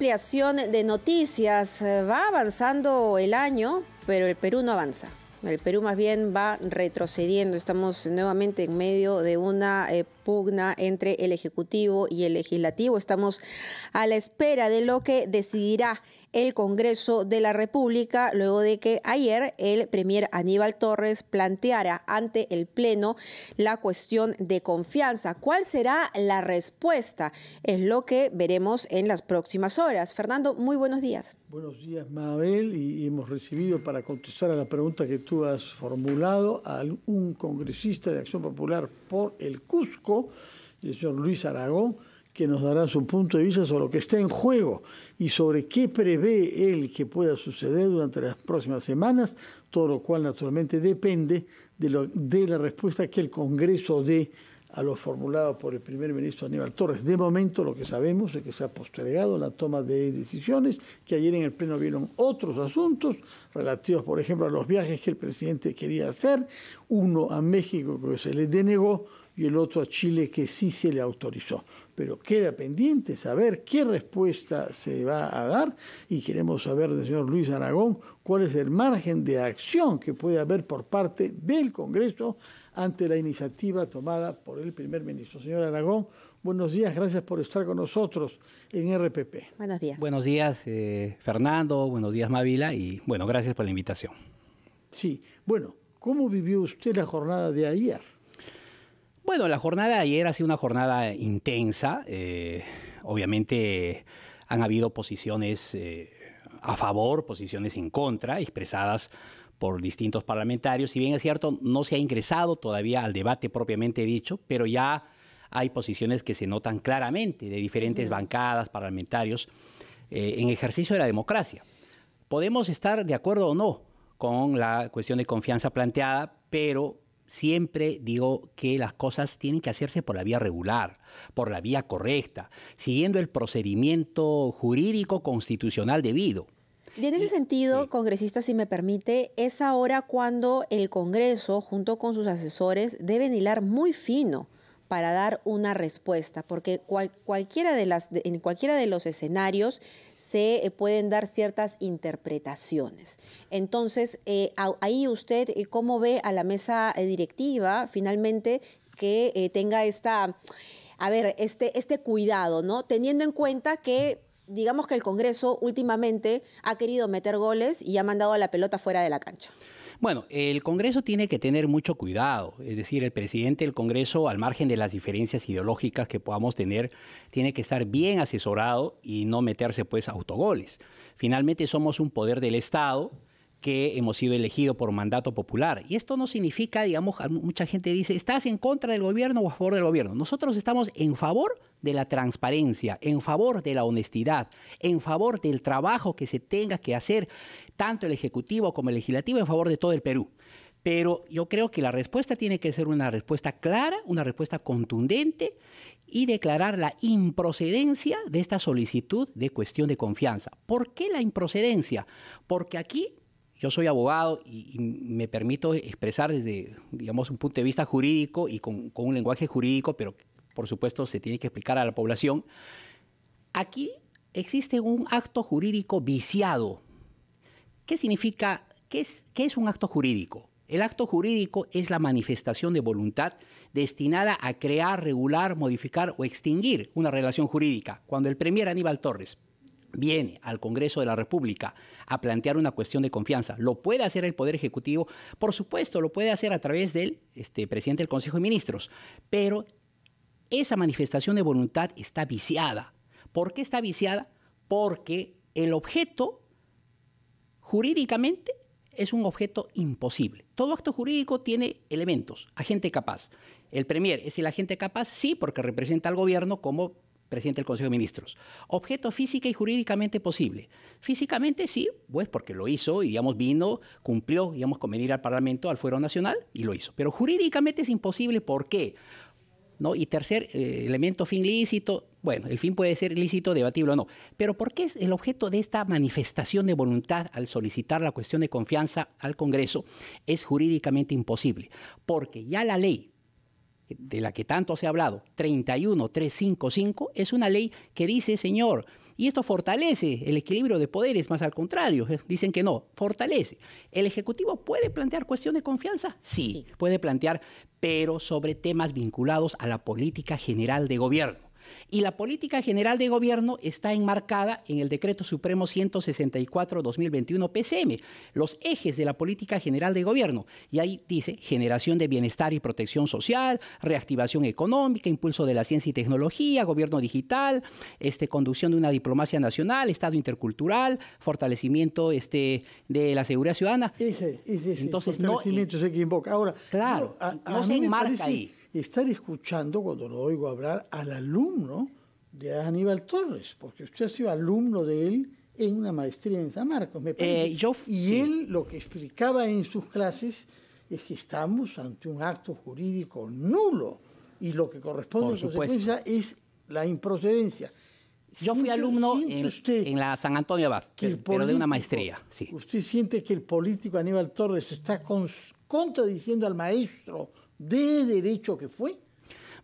ampliación de noticias. Eh, va avanzando el año, pero el Perú no avanza. El Perú más bien va retrocediendo. Estamos nuevamente en medio de una eh, pugna entre el Ejecutivo y el Legislativo. Estamos a la espera de lo que decidirá el Congreso de la República, luego de que ayer el Premier Aníbal Torres planteara ante el Pleno la cuestión de confianza. ¿Cuál será la respuesta? Es lo que veremos en las próximas horas. Fernando, muy buenos días. Buenos días, Mabel, y hemos recibido para contestar a la pregunta que tú has formulado a un congresista de Acción Popular por el Cusco, el señor Luis Aragón, que nos dará su punto de vista sobre lo que está en juego y sobre qué prevé él que pueda suceder durante las próximas semanas, todo lo cual naturalmente depende de, la respuesta que el Congreso dé a lo formulado por el primer ministro Aníbal Torres. De momento lo que sabemos es que se ha postergado la toma de decisiones, que ayer en el Pleno vieron otros asuntos relativos, por ejemplo, a los viajes que el presidente quería hacer, uno a México que se le denegó y el otro a Chile que sí se le autorizó pero queda pendiente saber qué respuesta se va a dar y queremos saber del señor Luis Aragón cuál es el margen de acción que puede haber por parte del Congreso ante la iniciativa tomada por el primer ministro. Señor Aragón, buenos días, gracias por estar con nosotros en RPP. Buenos días. Buenos días, eh, Fernando, buenos días, Mavila, y bueno, gracias por la invitación. Sí, bueno, ¿cómo vivió usted la jornada de ayer? Bueno, la jornada de ayer ha sido una jornada intensa. Eh, obviamente han habido posiciones eh, a favor, posiciones en contra, expresadas por distintos parlamentarios. Si bien es cierto, no se ha ingresado todavía al debate propiamente dicho, pero ya hay posiciones que se notan claramente de diferentes bancadas, parlamentarios, eh, en ejercicio de la democracia. Podemos estar de acuerdo o no con la cuestión de confianza planteada, pero siempre digo que las cosas tienen que hacerse por la vía regular, por la vía correcta, siguiendo el procedimiento jurídico constitucional debido. Y en ese sentido, congresista, si me permite, es ahora cuando el Congreso, junto con sus asesores, deben hilar muy fino para dar una respuesta, porque cualquiera de las, en cualquiera de los escenarios se eh, pueden dar ciertas interpretaciones. Entonces, eh, ahí usted, eh, ¿cómo ve a la mesa directiva finalmente que tenga esta, a ver, este, este cuidado, ¿no? Teniendo en cuenta que digamos que el Congreso últimamente ha querido meter goles y ha mandado a la pelota fuera de la cancha. Bueno, el Congreso tiene que tener mucho cuidado, es decir, el presidente del Congreso, al margen de las diferencias ideológicas que podamos tener, tiene que estar bien asesorado y no meterse pues autogoles. Finalmente somos un poder del Estado que hemos sido elegidos por mandato popular. Y esto no significa, digamos, mucha gente dice, ¿estás en contra del gobierno o a favor del gobierno? Nosotros estamos en favor de la transparencia, en favor de la honestidad, en favor del trabajo que se tenga que hacer, tanto el Ejecutivo como el Legislativo, en favor de todo el Perú. Pero yo creo que la respuesta tiene que ser una respuesta clara, una respuesta contundente y declarar la improcedencia de esta solicitud de cuestión de confianza. ¿Por qué la improcedencia? Porque aquí yo soy abogado y, me permito expresar desde, digamos, un punto de vista jurídico y con, un lenguaje jurídico, pero por supuesto se tiene que explicar a la población. Aquí existe un acto jurídico viciado. ¿Qué significa? ¿Qué es, qué es un acto jurídico? El acto jurídico es la manifestación de voluntad destinada a crear, regular, modificar o extinguir una relación jurídica. Cuando el premier Aníbal Torres viene al Congreso de la República a plantear una cuestión de confianza, lo puede hacer el Poder Ejecutivo, por supuesto, lo puede hacer a través del este, presidente del Consejo de Ministros, pero esa manifestación de voluntad está viciada. ¿Por qué está viciada? Porque el objeto jurídicamente es un objeto imposible. Todo acto jurídico tiene elementos, agente capaz. El Premier es el agente capaz, sí, porque representa al gobierno como presidente del Consejo de Ministros. Objeto física y jurídicamente posible. Físicamente sí, pues porque lo hizo y digamos vino, cumplió, digamos, con venir al Parlamento, al Fuero Nacional y lo hizo. Pero jurídicamente es imposible, ¿por qué? ¿No? Y tercer eh, elemento, fin lícito. Bueno, el fin puede ser lícito, debatible o no. Pero ¿por qué es el objeto de esta manifestación de voluntad al solicitar la cuestión de confianza al Congreso? Es jurídicamente imposible. Porque ya la ley de la que tanto se ha hablado, 31355, es una ley que dice, señor, y esto fortalece el equilibrio de poderes, más al contrario, eh, dicen que no, fortalece. ¿El Ejecutivo puede plantear cuestión de confianza? sí, puede plantear, pero sobre temas vinculados a la política general de gobierno. Y la política general de gobierno está enmarcada en el Decreto Supremo 164-2021 PCM, los ejes de la política general de gobierno. Y ahí dice generación de bienestar y protección social, reactivación económica, impulso de la ciencia y tecnología, gobierno digital, este, conducción de una diplomacia nacional, Estado intercultural, fortalecimiento este, de la seguridad ciudadana. Ese, Entonces, no, se equivoca. Ahora, claro, no, se estar escuchando, cuando lo oigo hablar, al alumno de Aníbal Torres, porque usted ha sido alumno de él en una maestría en San Marcos, eh, y él lo que explicaba en sus clases es que estamos ante un acto jurídico nulo y lo que corresponde su consecuencia es la improcedencia. Yo fui alumno en, la San Antonio Abad, pero de una maestría. Sí. ¿Usted siente que el político Aníbal Torres está contradiciendo al maestro de derecho que fue?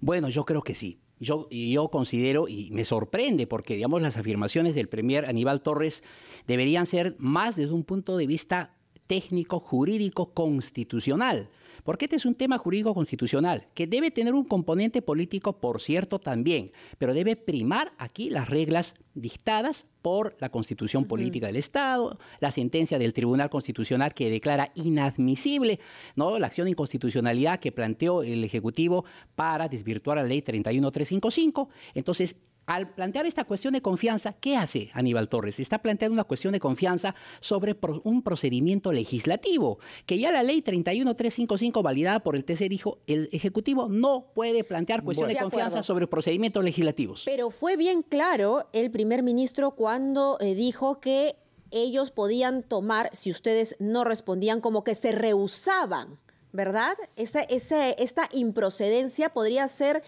Bueno, yo creo que sí. Yo, yo considero y me sorprende porque, digamos, las afirmaciones del premier Aníbal Torres deberían ser más desde un punto de vista técnico, jurídico, constitucional. Porque este es un tema jurídico constitucional que debe tener un componente político, por cierto, también, pero debe primar aquí las reglas dictadas por la Constitución Política del Estado, la sentencia del Tribunal Constitucional que declara inadmisible ¿no? la acción de inconstitucionalidad que planteó el Ejecutivo para desvirtuar la ley 31355. Entonces, al plantear esta cuestión de confianza, ¿qué hace Aníbal Torres? Está planteando una cuestión de confianza sobre un procedimiento legislativo, que ya la ley 31355 validada por el TC dijo, el Ejecutivo no puede plantear cuestiones de, confianza sobre procedimientos legislativos. Pero fue bien claro el primer ministro cuando eh, dijo que ellos podían tomar, si ustedes no respondían, como que se rehusaban, ¿verdad? esta improcedencia podría ser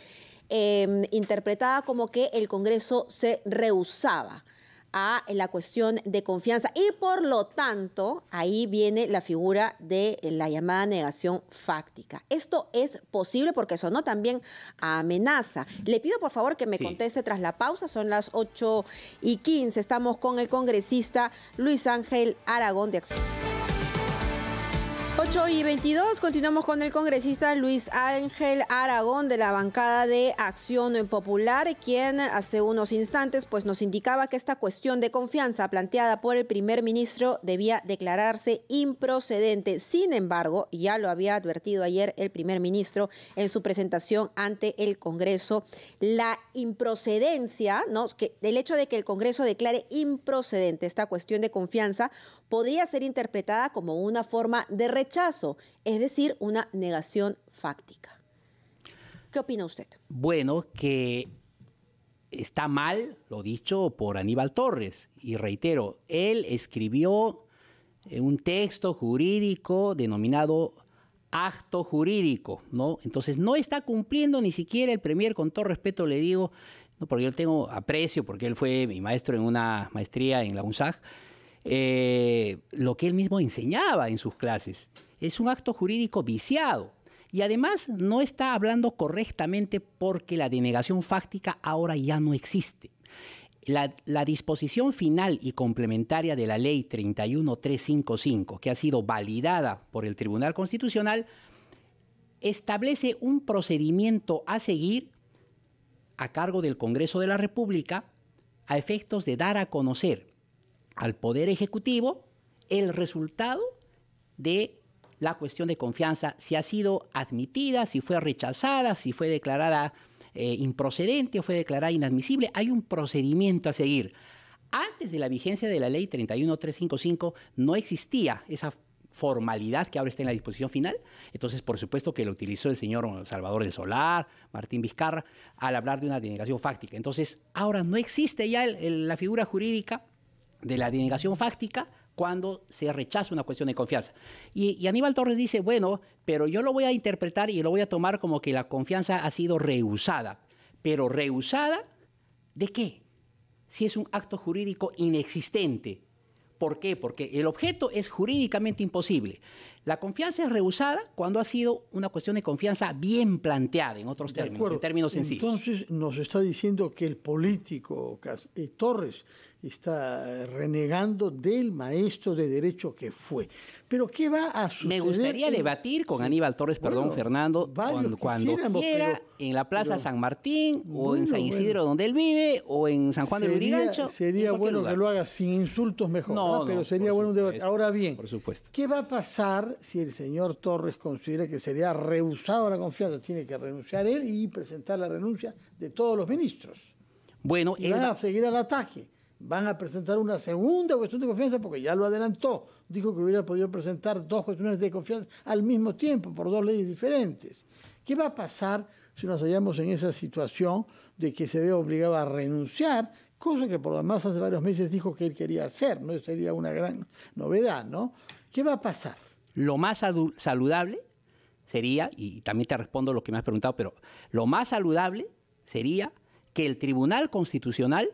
Em, interpretada como que el Congreso se rehusaba a la cuestión de confianza y por lo tanto ahí viene la figura de la llamada negación fáctica. Esto es posible porque sonó también amenaza. Le pido por favor que me conteste tras la pausa, son las 8 y 15, estamos con el congresista Luis Ángel Aragón de Acción. 8 y 22 continuamos con el congresista Luis Ángel Aragón de la bancada de Acción Popular, quien hace unos instantes pues, nos indicaba que esta cuestión de confianza planteada por el primer ministro debía declararse improcedente. Sin embargo, ya lo había advertido ayer el primer ministro en su presentación ante el Congreso, la improcedencia, ¿no? que el hecho de que el Congreso declare improcedente esta cuestión de confianza podría ser interpretada como una forma de rechazo es decir, una negación fáctica. ¿Qué opina usted? Bueno, que está mal lo dicho por Aníbal Torres, y reitero, él escribió eh, un texto jurídico denominado acto jurídico, ¿no? Entonces no está cumpliendo ni siquiera el premier, con todo respeto le digo, ¿no? porque yo tengo aprecio, porque él fue mi maestro en una maestría en la UNSAG, eh, lo que él mismo enseñaba en sus clases es un acto jurídico viciado. Y además no está hablando correctamente porque la denegación fáctica ahora ya no existe. La, disposición final y complementaria de la ley 31355, que ha sido validada por el Tribunal Constitucional, establece un procedimiento a seguir a cargo del Congreso de la República a efectos de dar a conocer al Poder Ejecutivo el resultado de la cuestión de confianza, si ha sido admitida, si fue rechazada, si fue declarada eh, improcedente o fue declarada inadmisible. Hay un procedimiento a seguir. Antes de la vigencia de la ley 31355 no existía esa formalidad que ahora está en la disposición final. Entonces, por supuesto que lo utilizó el señor Salvador de Solar, Martín Vizcarra, al hablar de una denegación fáctica. Entonces, ahora no existe ya la figura jurídica de la denegación fáctica cuando se rechaza una cuestión de confianza. Y, Aníbal Torres dice, bueno, pero yo lo voy a interpretar y lo voy a tomar como que la confianza ha sido rehusada. Pero rehusada de qué? Si es un acto jurídico inexistente. ¿Por qué? Porque el objeto es jurídicamente imposible. La confianza es rehusada cuando ha sido una cuestión de confianza bien planteada, en otros términos, en términos sencillos. Entonces nos está diciendo que el político eh, Torres está renegando del maestro de derecho que fue. Pero ¿qué va a suceder? Me gustaría debatir con Aníbal Torres, perdón, Fernando, cuando, quiera, en la Plaza San Martín o en San Isidro donde él vive o en San Juan de Lurigancho. Sería bueno que lo haga sin insultos mejor, ¿no? pero sería bueno un debate. Ahora bien, por supuesto. ¿qué va a pasar si el señor Torres considera que sería rehusado la confianza, tiene que renunciar él y presentar la renuncia de todos los ministros. Bueno, van a seguir al ataque. Van a presentar una segunda cuestión de confianza porque ya lo adelantó. Dijo que hubiera podido presentar dos cuestiones de confianza al mismo tiempo por dos leyes diferentes. ¿Qué va a pasar si nos hallamos en esa situación de que se ve obligado a renunciar cosa que por lo demás hace varios meses dijo que él quería hacer, ¿no? sería una gran novedad, ¿no? ¿Qué va a pasar? Lo más saludable sería, y también te respondo lo que me has preguntado, pero lo más saludable sería que el Tribunal Constitucional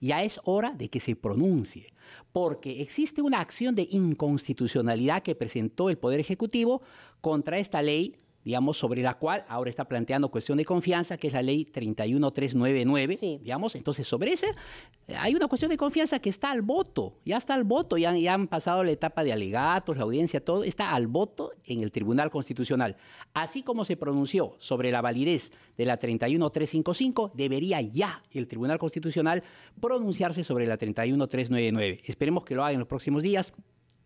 ya es hora de que se pronuncie, porque existe una acción de inconstitucionalidad que presentó el Poder Ejecutivo contra esta ley digamos, sobre la cual ahora está planteando cuestión de confianza, que es la ley 31399, digamos, entonces sobre esa hay una cuestión de confianza que está al voto, ya está al voto, ya, ya han pasado la etapa de alegatos, la audiencia, todo, está al voto en el Tribunal Constitucional. Así como se pronunció sobre la validez de la 31355, debería ya el Tribunal Constitucional pronunciarse sobre la 31399. Esperemos que lo haga en los próximos días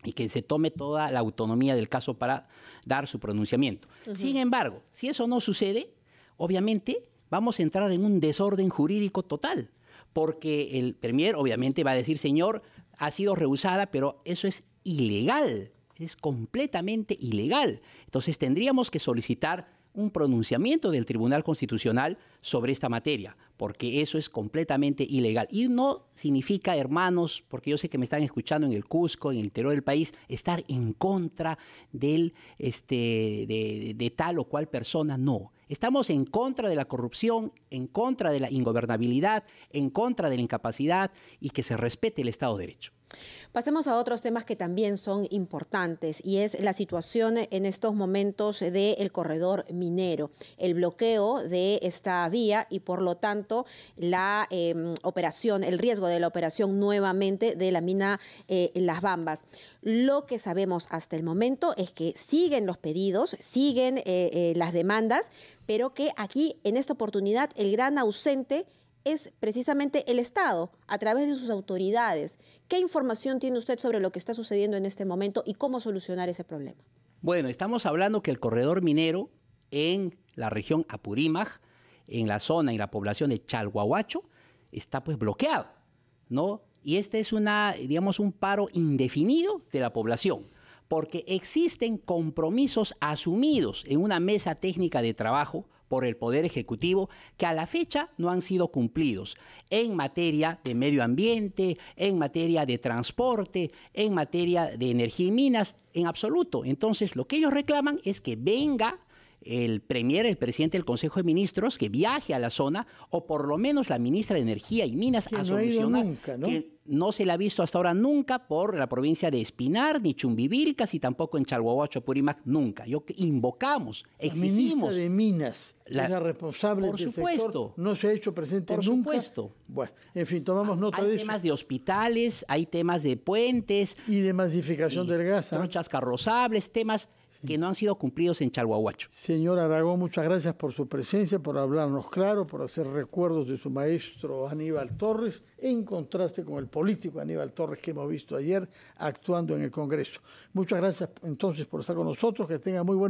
y que se tome toda la autonomía del caso para dar su pronunciamiento. Sin embargo, si eso no sucede, obviamente vamos a entrar en un desorden jurídico total, porque el Premier obviamente va a decir, señor, ha sido rehusada, pero eso es ilegal, es completamente ilegal. Entonces tendríamos que solicitar un pronunciamiento del Tribunal Constitucional sobre esta materia, porque eso es completamente ilegal. Y no significa, hermanos, porque yo sé que me están escuchando en el Cusco, en el interior del país, estar en contra del, este, de tal o cual persona, no. Estamos en contra de la corrupción, en contra de la ingobernabilidad, en contra de la incapacidad y que se respete el Estado de Derecho. Pasemos a otros temas que también son importantes y es la situación en estos momentos del corredor minero, el bloqueo de esta vía y por lo tanto la em, operación, el riesgo de la operación nuevamente de la mina eh, Las Bambas. Lo que sabemos hasta el momento es que siguen los pedidos, siguen eh, eh, las demandas, pero que aquí en esta oportunidad el gran ausente es precisamente el Estado, a través de sus autoridades. ¿Qué información tiene usted sobre lo que está sucediendo en este momento y cómo solucionar ese problema? Bueno, estamos hablando que el corredor minero en la región Apurímac, en la zona, y la población de Chalhuahuacho, está pues bloqueado, ¿no? Y este es una, digamos, un paro indefinido de la población porque existen compromisos asumidos en una mesa técnica de trabajo por el Poder Ejecutivo que a la fecha no han sido cumplidos en materia de medio ambiente, en materia de transporte, en materia de energía y minas, en absoluto. Entonces, lo que ellos reclaman es que venga el Premier, el presidente del Consejo de Ministros, que viaje a la zona, o por lo menos la ministra de Energía y Minas, que no Que no se la ha visto hasta ahora nunca por la provincia de Espinar, ni Chumbivilcas, y tampoco en Chalhuahuacho, Purimac, nunca. Yo invocamos, exigimos. La de Minas, la, responsable por supuesto, no se ha hecho presente por supuesto. Bueno, en fin, tomamos nota de eso. Hay temas de hospitales, hay temas de puentes. Y de masificación del gas. ¿ah? Trochas carrozables, temas que no han sido cumplidos en Chalhuahuacho. Señor Aragón, muchas gracias por su presencia, por hablarnos claro, por hacer recuerdos de su maestro Aníbal Torres, en contraste con el político Aníbal Torres que hemos visto ayer actuando en el Congreso. Muchas gracias entonces por estar con nosotros, que tengan muy buenos días.